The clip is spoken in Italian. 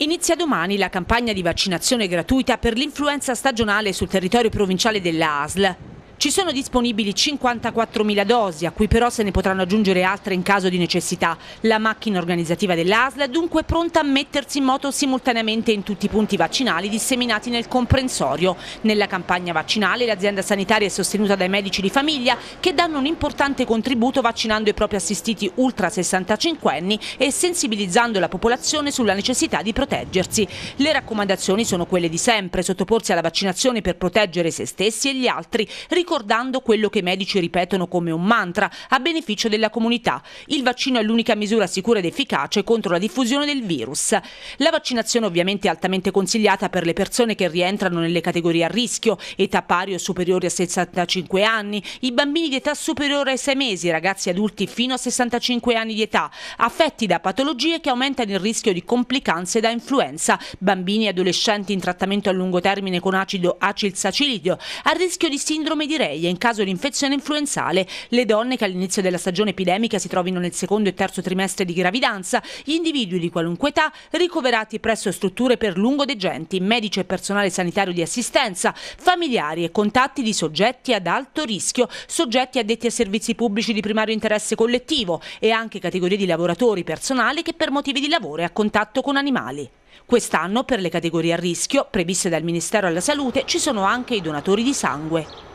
Inizia domani la campagna di vaccinazione gratuita per l'influenza stagionale sul territorio provinciale dell'ASL. Ci sono disponibili 54.000 dosi, a cui però se ne potranno aggiungere altre in caso di necessità. La macchina organizzativa dell'ASL è dunque pronta a mettersi in moto simultaneamente in tutti i punti vaccinali disseminati nel comprensorio. Nella campagna vaccinale l'azienda sanitaria è sostenuta dai medici di famiglia che danno un importante contributo vaccinando i propri assistiti ultra 65 anni e sensibilizzando la popolazione sulla necessità di proteggersi. Le raccomandazioni sono quelle di sempre, sottoporsi alla vaccinazione per proteggere se stessi e gli altri, ricordando ricordando quello che i medici ripetono come un mantra a beneficio della comunità. Il vaccino è l'unica misura sicura ed efficace contro la diffusione del virus. La vaccinazione ovviamente è altamente consigliata per le persone che rientrano nelle categorie a rischio, età pari o superiore a 65 anni, i bambini di età superiore ai 6 mesi, ragazzi adulti fino a 65 anni di età, affetti da patologie che aumentano il rischio di complicanze da influenza, bambini e adolescenti in trattamento a lungo termine con acido acilsacilidio, a rischio di sindrome di diarrea. In caso di infezione influenzale, le donne che all'inizio della stagione epidemica si trovino nel secondo e terzo trimestre di gravidanza, gli individui di qualunque età ricoverati presso strutture per lungo lungodegenti, medici e personale sanitario di assistenza, familiari e contatti di soggetti ad alto rischio, soggetti addetti a servizi pubblici di primario interesse collettivo e anche categorie di lavoratori personale che per motivi di lavoro è a contatto con animali. Quest'anno per le categorie a rischio, previste dal Ministero della Salute, ci sono anche i donatori di sangue.